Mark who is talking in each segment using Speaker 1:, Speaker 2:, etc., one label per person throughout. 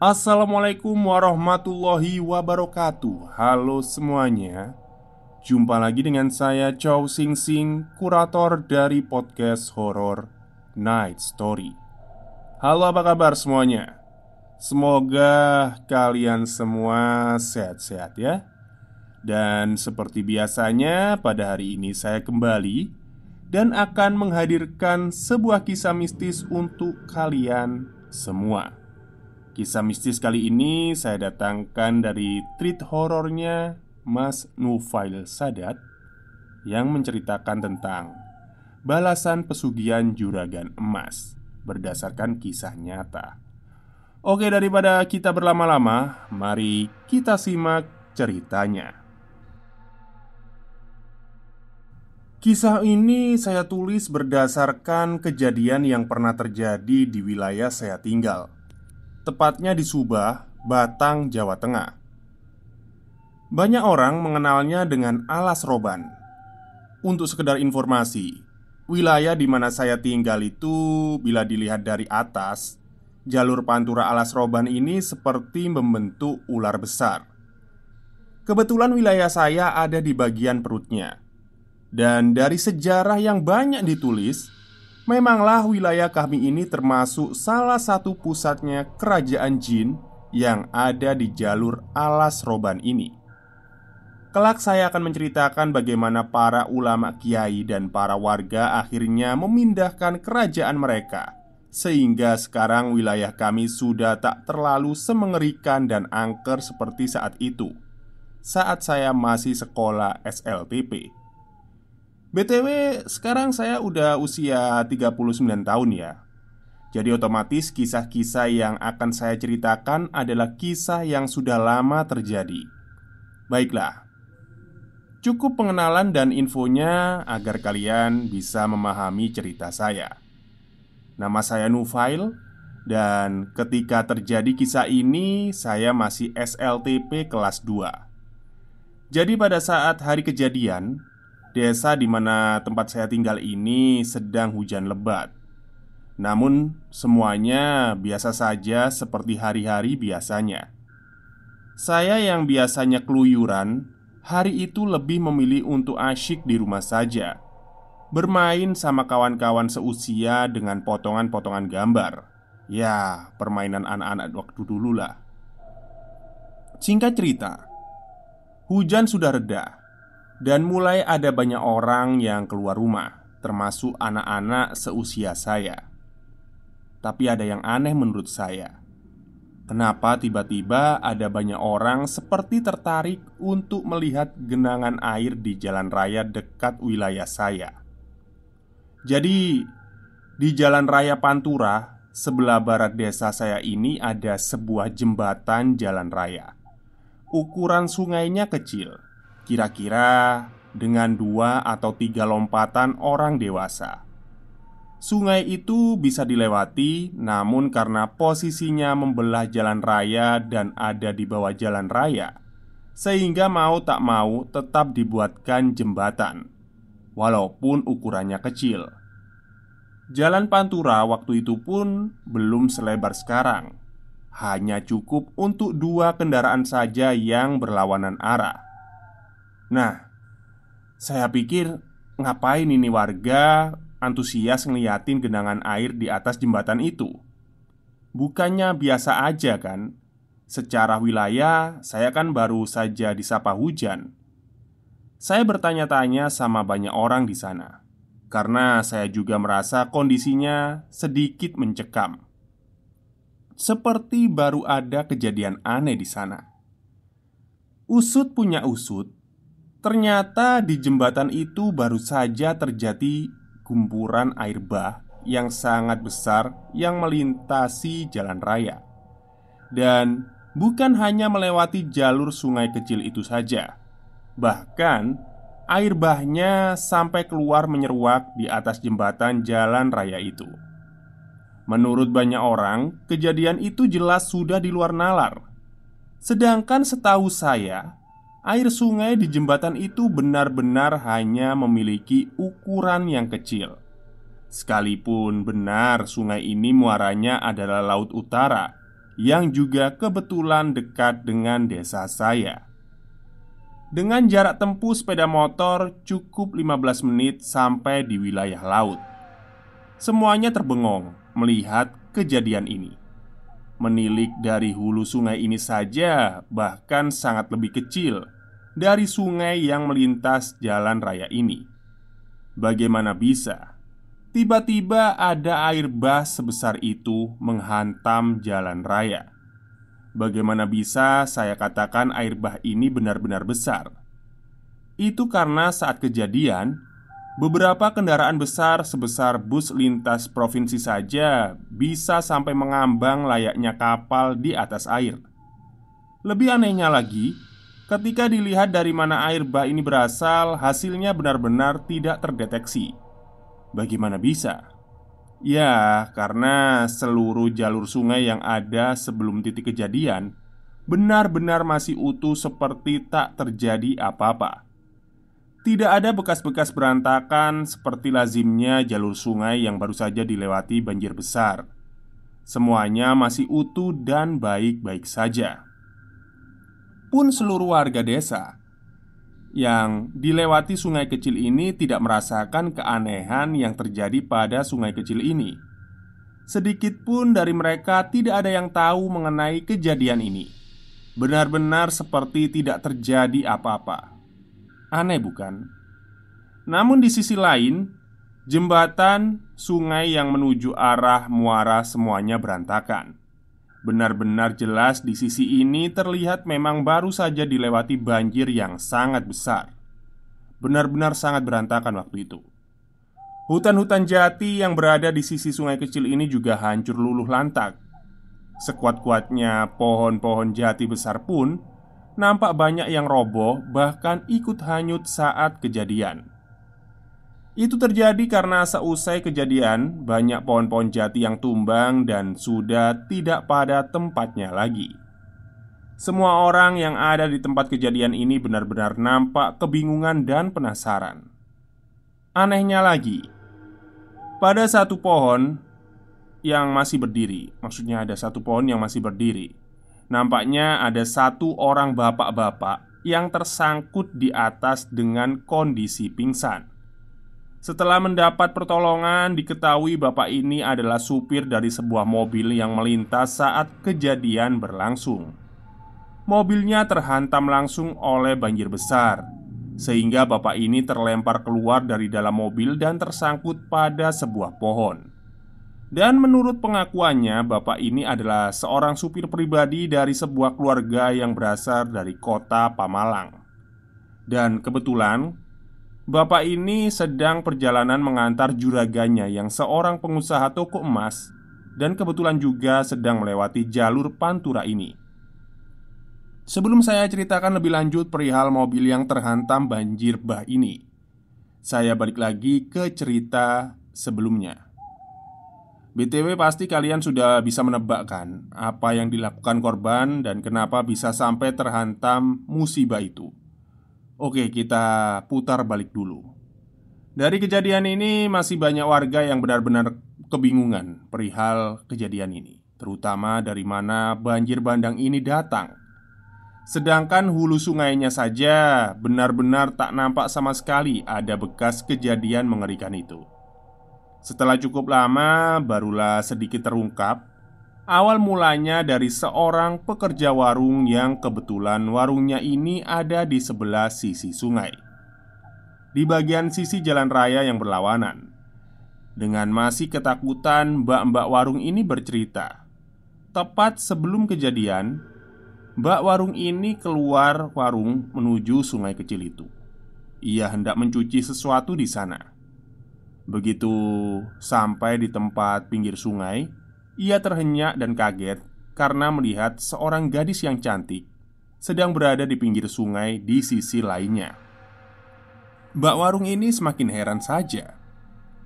Speaker 1: Assalamualaikum warahmatullahi wabarakatuh Halo semuanya Jumpa lagi dengan saya Chow Sing Sing Kurator dari podcast horror Night Story Halo apa kabar semuanya Semoga kalian semua sehat-sehat ya Dan seperti biasanya pada hari ini saya kembali Dan akan menghadirkan sebuah kisah mistis untuk kalian semua Kisah mistis kali ini saya datangkan dari treat horornya Mas Nufail Sadat Yang menceritakan tentang Balasan pesugihan juragan emas Berdasarkan kisah nyata Oke daripada kita berlama-lama Mari kita simak ceritanya Kisah ini saya tulis berdasarkan kejadian yang pernah terjadi di wilayah saya tinggal tepatnya di Subah, Batang, Jawa Tengah. Banyak orang mengenalnya dengan alas roban. Untuk sekedar informasi, wilayah di mana saya tinggal itu bila dilihat dari atas, jalur pantura alas roban ini seperti membentuk ular besar. Kebetulan wilayah saya ada di bagian perutnya. Dan dari sejarah yang banyak ditulis, Memanglah wilayah kami ini termasuk salah satu pusatnya kerajaan jin yang ada di jalur alas roban ini. Kelak saya akan menceritakan bagaimana para ulama kiai dan para warga akhirnya memindahkan kerajaan mereka sehingga sekarang wilayah kami sudah tak terlalu semengerikan dan angker seperti saat itu. Saat saya masih sekolah SLTP. BTW, sekarang saya udah usia 39 tahun ya. Jadi otomatis kisah-kisah yang akan saya ceritakan adalah kisah yang sudah lama terjadi. Baiklah. Cukup pengenalan dan infonya agar kalian bisa memahami cerita saya. Nama saya Nufail dan ketika terjadi kisah ini saya masih SLTP kelas 2. Jadi pada saat hari kejadian, Desa di mana tempat saya tinggal ini sedang hujan lebat. Namun, semuanya biasa saja seperti hari-hari biasanya. Saya yang biasanya keluyuran, hari itu lebih memilih untuk asyik di rumah saja. Bermain sama kawan-kawan seusia dengan potongan-potongan gambar. Ya, permainan anak-anak waktu dulu lah. Singkat cerita, hujan sudah reda dan mulai ada banyak orang yang keluar rumah, termasuk anak-anak seusia saya. Tapi ada yang aneh menurut saya. Kenapa tiba-tiba ada banyak orang seperti tertarik untuk melihat genangan air di jalan raya dekat wilayah saya? Jadi, di jalan raya Pantura, sebelah barat desa saya ini ada sebuah jembatan jalan raya. Ukuran sungainya kecil Kira-kira dengan dua atau tiga lompatan orang dewasa Sungai itu bisa dilewati, namun karena posisinya membelah jalan raya dan ada di bawah jalan raya, sehingga mau tak mau tetap dibuatkan jembatan, walaupun ukurannya kecil. Jalan Pantura waktu itu pun belum selebar sekarang, hanya cukup untuk dua kendaraan saja yang berlawanan arah. Nah, saya pikir ngapain ini warga antusias ngeliatin genangan air di atas jembatan itu? Bukannya biasa aja kan? Secara wilayah, saya kan baru saja disapa hujan. Saya bertanya-tanya sama banyak orang di sana karena saya juga merasa kondisinya sedikit mencekam. Seperti baru ada kejadian aneh di sana. Usut punya usut, Ternyata di jembatan itu baru saja terjadi kumpulan air bah yang sangat besar yang melintasi jalan raya. Dan bukan hanya melewati jalur sungai kecil itu saja. Bahkan air bahnya sampai keluar menyeruak di atas jembatan jalan raya itu. Menurut banyak orang, kejadian itu jelas sudah di luar nalar. Sedangkan setahu saya, air sungai di jembatan itu benar-benar hanya memiliki ukuran yang kecil. Sekalipun benar sungai ini muaranya adalah Laut Utara, yang juga kebetulan dekat dengan desa saya. Dengan jarak tempuh sepeda motor cukup 15 menit sampai di wilayah laut Semuanya terbengong melihat kejadian ini Menilik dari hulu sungai ini saja bahkan sangat lebih kecil dari sungai yang melintas jalan raya ini. Bagaimana bisa tiba-tiba ada air bah sebesar itu menghantam jalan raya? Bagaimana bisa saya katakan air bah ini benar-benar besar? Itu karena saat kejadian Beberapa kendaraan besar sebesar bus lintas provinsi saja bisa sampai mengambang layaknya kapal di atas air. Lebih anehnya lagi, ketika dilihat dari mana air bah ini berasal, hasilnya benar-benar tidak terdeteksi. Bagaimana bisa? Ya, karena seluruh jalur sungai yang ada sebelum titik kejadian benar-benar masih utuh seperti tak terjadi apa-apa. Tidak ada bekas-bekas berantakan seperti lazimnya jalur sungai yang baru saja dilewati banjir besar. Semuanya masih utuh dan baik-baik saja. Pun seluruh warga desa yang dilewati sungai kecil ini tidak merasakan keanehan yang terjadi pada sungai kecil ini. Sedikit pun dari mereka tidak ada yang tahu mengenai kejadian ini. Benar-benar seperti tidak terjadi apa-apa. Aneh bukan? Namun di sisi lain, jembatan, sungai yang menuju arah muara semuanya berantakan. Benar-benar jelas di sisi ini terlihat memang baru saja dilewati banjir yang sangat besar. Benar-benar sangat berantakan waktu itu. Hutan-hutan jati yang berada di sisi sungai kecil ini juga hancur luluh lantak. Sekuat-kuatnya pohon-pohon jati besar pun nampak banyak yang roboh, bahkan ikut hanyut saat kejadian. Itu terjadi karena seusai kejadian, banyak pohon-pohon jati yang tumbang dan sudah tidak pada tempatnya lagi. Semua orang yang ada di tempat kejadian ini benar-benar nampak kebingungan dan penasaran. Anehnya lagi, pada satu pohon yang masih berdiri, maksudnya ada satu pohon yang masih berdiri Nampaknya ada satu orang bapak-bapak yang tersangkut di atas dengan kondisi pingsan. Setelah mendapat pertolongan, diketahui bapak ini adalah supir dari sebuah mobil yang melintas saat kejadian berlangsung. Mobilnya terhantam langsung oleh banjir besar, sehingga bapak ini terlempar keluar dari dalam mobil dan tersangkut pada sebuah pohon. Dan menurut pengakuannya, bapak ini adalah seorang supir pribadi dari sebuah keluarga yang berasal dari kota Pamalang. Dan kebetulan, bapak ini sedang perjalanan mengantar juraganya yang seorang pengusaha toko emas dan kebetulan juga sedang melewati jalur pantura ini. Sebelum saya ceritakan lebih lanjut perihal mobil yang terhantam banjir bah ini, saya balik lagi ke cerita sebelumnya. BTW pasti kalian sudah bisa menebakkan apa yang dilakukan korban dan kenapa bisa sampai terhantam musibah itu. Oke, kita putar balik dulu. Dari kejadian ini masih banyak warga yang benar-benar kebingungan perihal kejadian ini, terutama dari mana banjir bandang ini datang. Sedangkan hulu sungainya saja benar-benar tak nampak sama sekali ada bekas kejadian mengerikan itu. Setelah cukup lama, barulah sedikit terungkap awal mulanya dari seorang pekerja warung yang kebetulan warungnya ini ada di sebelah sisi sungai, di bagian sisi jalan raya yang berlawanan. Dengan masih ketakutan, mbak-mbak warung ini bercerita, tepat sebelum kejadian, mbak warung ini keluar warung menuju sungai kecil itu. Ia hendak mencuci sesuatu di sana. Begitu sampai di tempat pinggir sungai, ia terhenyak dan kaget karena melihat seorang gadis yang cantik sedang berada di pinggir sungai di sisi lainnya. Mbak Warung ini semakin heran saja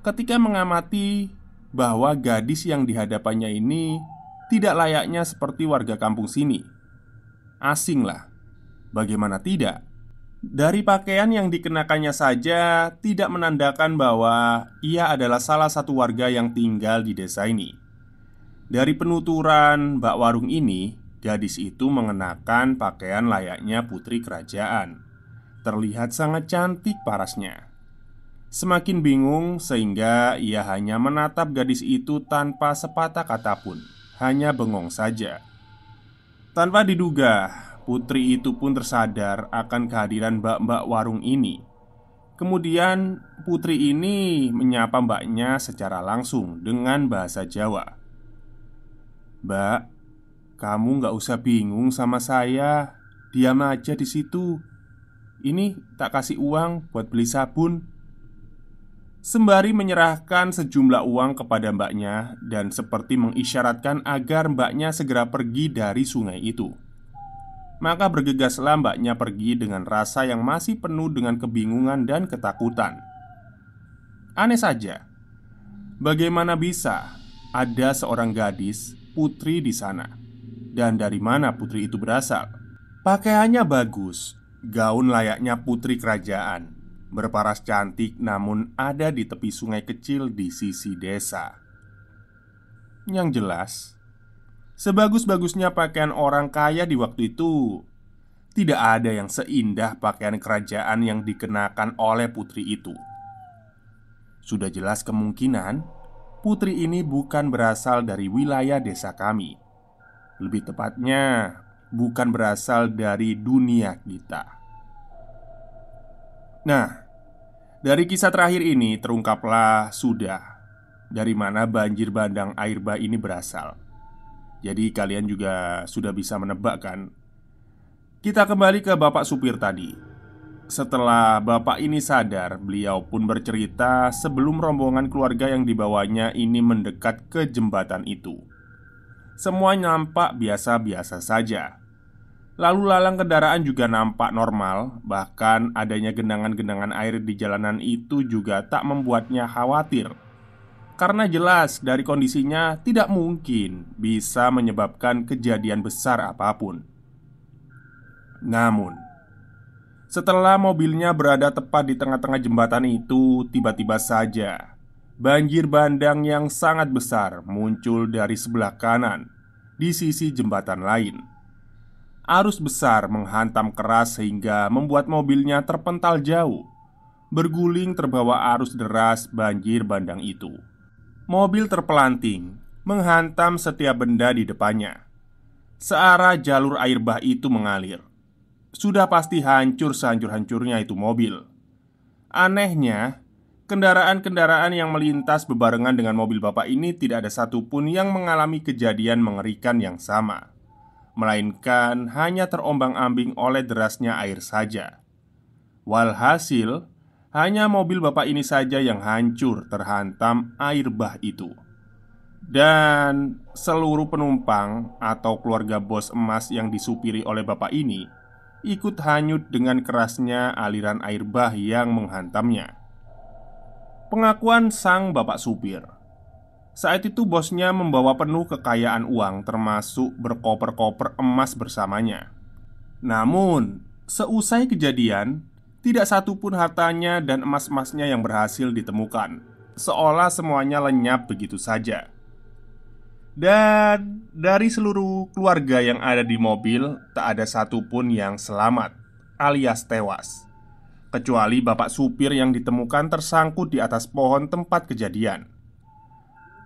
Speaker 1: ketika mengamati bahwa gadis yang dihadapannya ini tidak layaknya seperti warga kampung sini. Asinglah, bagaimana tidak? Dari pakaian yang dikenakannya saja tidak menandakan bahwa ia adalah salah satu warga yang tinggal di desa ini. Dari penuturan Mbak warung ini, gadis itu mengenakan pakaian layaknya putri kerajaan. Terlihat sangat cantik parasnya. Semakin bingung sehingga ia hanya menatap gadis itu tanpa sepatah kata pun, hanya bengong saja. Tanpa diduga, Putri itu pun tersadar akan kehadiran mbak-mbak warung ini. Kemudian, putri ini menyapa mbaknya secara langsung dengan bahasa Jawa. "Mbak, kamu nggak usah bingung sama saya. Diam aja di situ. Ini tak kasih uang buat beli sabun." Sembari menyerahkan sejumlah uang kepada mbaknya dan seperti mengisyaratkan agar mbaknya segera pergi dari sungai itu maka bergegas mbaknya pergi dengan rasa yang masih penuh dengan kebingungan dan ketakutan. Aneh saja, bagaimana bisa ada seorang gadis putri di sana, dan dari mana putri itu berasal? Pakaiannya bagus, gaun layaknya putri kerajaan, berparas cantik, namun ada di tepi sungai kecil di sisi desa. Yang jelas, Sebagus-bagusnya pakaian orang kaya di waktu itu, tidak ada yang seindah pakaian kerajaan yang dikenakan oleh putri itu. Sudah jelas kemungkinan putri ini bukan berasal dari wilayah desa kami. Lebih tepatnya, bukan berasal dari dunia kita. Nah, dari kisah terakhir ini terungkaplah sudah dari mana banjir bandang air bah ini berasal. Jadi kalian juga sudah bisa menebak kan Kita kembali ke bapak supir tadi Setelah bapak ini sadar Beliau pun bercerita sebelum rombongan keluarga yang dibawanya ini mendekat ke jembatan itu Semua nampak biasa-biasa saja Lalu lalang kendaraan juga nampak normal Bahkan adanya genangan-genangan air di jalanan itu juga tak membuatnya khawatir karena jelas dari kondisinya tidak mungkin bisa menyebabkan kejadian besar apapun. Namun, setelah mobilnya berada tepat di tengah-tengah jembatan itu, tiba-tiba saja banjir bandang yang sangat besar muncul dari sebelah kanan di sisi jembatan lain. Arus besar menghantam keras sehingga membuat mobilnya terpental jauh, berguling terbawa arus deras banjir bandang itu mobil terpelanting menghantam setiap benda di depannya. Searah jalur air bah itu mengalir. Sudah pasti hancur sehancur-hancurnya itu mobil. Anehnya, kendaraan-kendaraan yang melintas bebarengan dengan mobil bapak ini tidak ada satupun yang mengalami kejadian mengerikan yang sama, melainkan hanya terombang-ambing oleh derasnya air saja. Walhasil, hanya mobil bapak ini saja yang hancur terhantam air bah itu Dan seluruh penumpang atau keluarga bos emas yang disupiri oleh bapak ini Ikut hanyut dengan kerasnya aliran air bah yang menghantamnya Pengakuan sang bapak supir Saat itu bosnya membawa penuh kekayaan uang termasuk berkoper-koper emas bersamanya Namun, seusai kejadian tidak satu pun hartanya dan emas-emasnya yang berhasil ditemukan Seolah semuanya lenyap begitu saja Dan dari seluruh keluarga yang ada di mobil Tak ada satupun yang selamat alias tewas Kecuali bapak supir yang ditemukan tersangkut di atas pohon tempat kejadian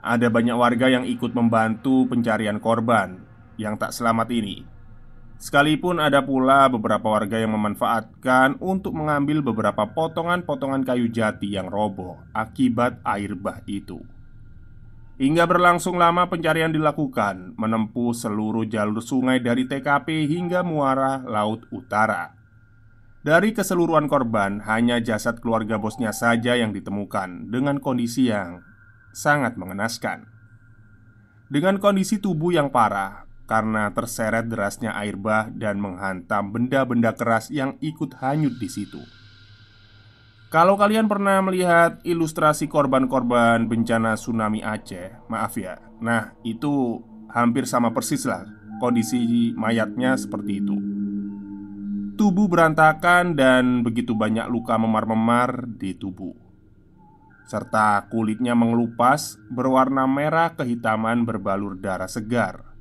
Speaker 1: Ada banyak warga yang ikut membantu pencarian korban yang tak selamat ini Sekalipun ada pula beberapa warga yang memanfaatkan untuk mengambil beberapa potongan-potongan kayu jati yang roboh akibat air bah itu. Hingga berlangsung lama pencarian dilakukan, menempuh seluruh jalur sungai dari TKP hingga muara laut utara. Dari keseluruhan korban, hanya jasad keluarga bosnya saja yang ditemukan dengan kondisi yang sangat mengenaskan. Dengan kondisi tubuh yang parah, karena terseret derasnya air bah dan menghantam benda-benda keras yang ikut hanyut di situ. Kalau kalian pernah melihat ilustrasi korban-korban bencana tsunami Aceh, maaf ya. Nah, itu hampir sama persis lah kondisi mayatnya seperti itu. Tubuh berantakan dan begitu banyak luka memar-memar di tubuh. Serta kulitnya mengelupas berwarna merah kehitaman berbalur darah segar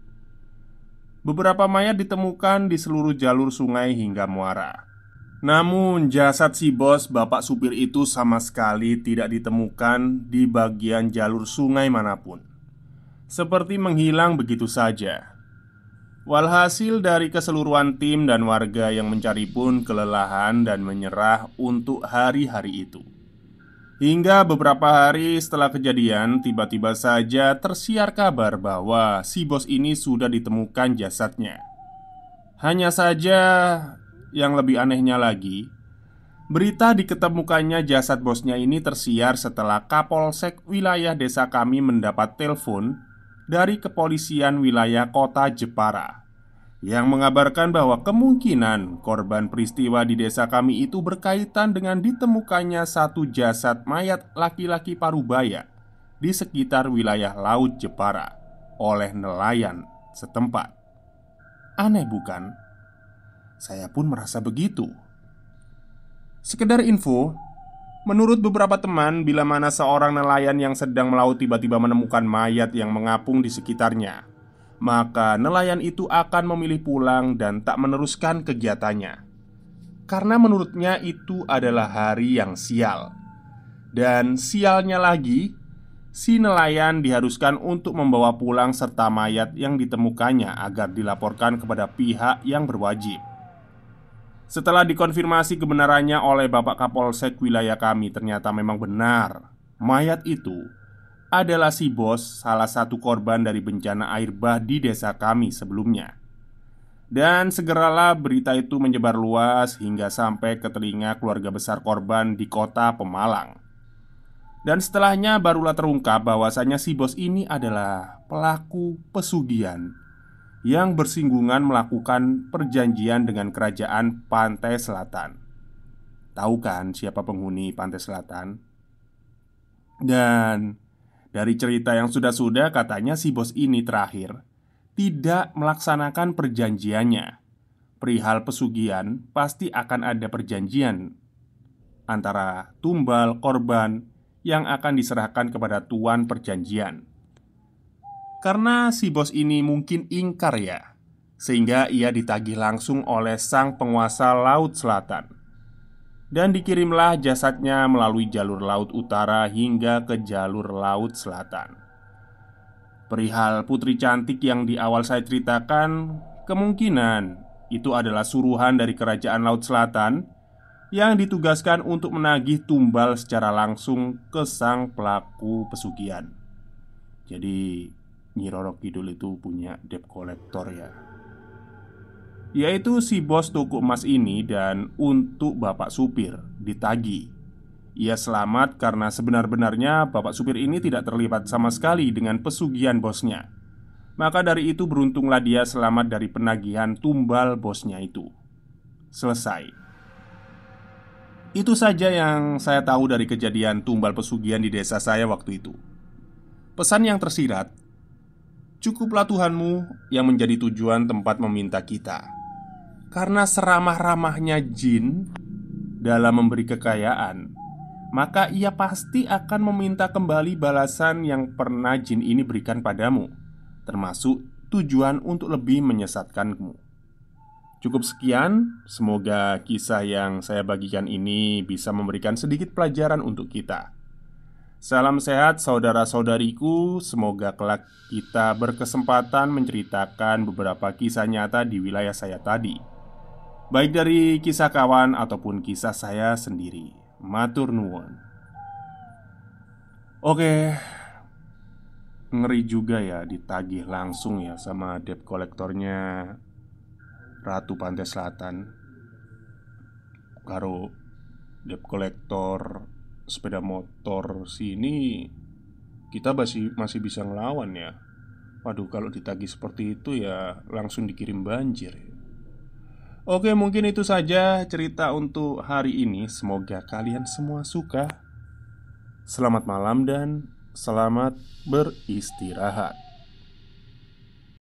Speaker 1: Beberapa mayat ditemukan di seluruh jalur sungai hingga muara. Namun, jasad si bos bapak supir itu sama sekali tidak ditemukan di bagian jalur sungai manapun, seperti menghilang begitu saja. Walhasil, dari keseluruhan tim dan warga yang mencari pun kelelahan dan menyerah untuk hari-hari itu. Hingga beberapa hari setelah kejadian, tiba-tiba saja tersiar kabar bahwa si bos ini sudah ditemukan jasadnya. Hanya saja, yang lebih anehnya lagi, berita diketemukannya jasad bosnya ini tersiar setelah Kapolsek wilayah desa kami mendapat telepon dari kepolisian wilayah kota Jepara yang mengabarkan bahwa kemungkinan korban peristiwa di desa kami itu berkaitan dengan ditemukannya satu jasad mayat laki-laki parubaya di sekitar wilayah Laut Jepara oleh nelayan setempat. Aneh, bukan? Saya pun merasa begitu. Sekedar info, menurut beberapa teman, bila mana seorang nelayan yang sedang melaut tiba-tiba menemukan mayat yang mengapung di sekitarnya, maka nelayan itu akan memilih pulang dan tak meneruskan kegiatannya. Karena menurutnya itu adalah hari yang sial. Dan sialnya lagi, si nelayan diharuskan untuk membawa pulang serta mayat yang ditemukannya agar dilaporkan kepada pihak yang berwajib. Setelah dikonfirmasi kebenarannya oleh Bapak Kapolsek wilayah kami, ternyata memang benar. Mayat itu adalah si bos, salah satu korban dari bencana air bah di desa kami sebelumnya. Dan segeralah berita itu menyebar luas hingga sampai ke telinga keluarga besar korban di kota Pemalang. Dan setelahnya barulah terungkap bahwasanya si bos ini adalah pelaku pesugihan yang bersinggungan melakukan perjanjian dengan kerajaan Pantai Selatan. Tahu kan siapa penghuni Pantai Selatan? Dan dari cerita yang sudah-sudah katanya si bos ini terakhir Tidak melaksanakan perjanjiannya Perihal pesugihan pasti akan ada perjanjian Antara tumbal, korban yang akan diserahkan kepada tuan perjanjian Karena si bos ini mungkin ingkar ya Sehingga ia ditagih langsung oleh sang penguasa laut selatan dan dikirimlah jasadnya melalui jalur laut utara hingga ke jalur laut selatan. Perihal putri cantik yang di awal saya ceritakan, kemungkinan itu adalah suruhan dari Kerajaan Laut Selatan yang ditugaskan untuk menagih tumbal secara langsung ke sang pelaku pesugihan. Jadi, Nyi Roro Kidul itu punya debt collector ya. Yaitu si bos toko emas ini dan untuk bapak supir ditagi Ia selamat karena sebenar-benarnya bapak supir ini tidak terlibat sama sekali dengan pesugihan bosnya Maka dari itu beruntunglah dia selamat dari penagihan tumbal bosnya itu Selesai itu saja yang saya tahu dari kejadian tumbal pesugihan di desa saya waktu itu. Pesan yang tersirat: "Cukuplah Tuhanmu yang menjadi tujuan tempat meminta kita." Karena seramah-ramahnya jin dalam memberi kekayaan, maka ia pasti akan meminta kembali balasan yang pernah jin ini berikan padamu, termasuk tujuan untuk lebih menyesatkanmu. Cukup sekian, semoga kisah yang saya bagikan ini bisa memberikan sedikit pelajaran untuk kita. Salam sehat, saudara-saudariku. Semoga kelak kita berkesempatan menceritakan beberapa kisah nyata di wilayah saya tadi. Baik dari kisah kawan ataupun kisah saya sendiri Matur nuwun Oke Ngeri juga ya ditagih langsung ya sama debt kolektornya Ratu Pantai Selatan Karo debt kolektor sepeda motor sini Kita masih, masih bisa ngelawan ya Waduh kalau ditagih seperti itu ya langsung dikirim banjir ya Oke, mungkin itu saja cerita untuk hari ini. Semoga kalian semua suka. Selamat malam dan selamat beristirahat.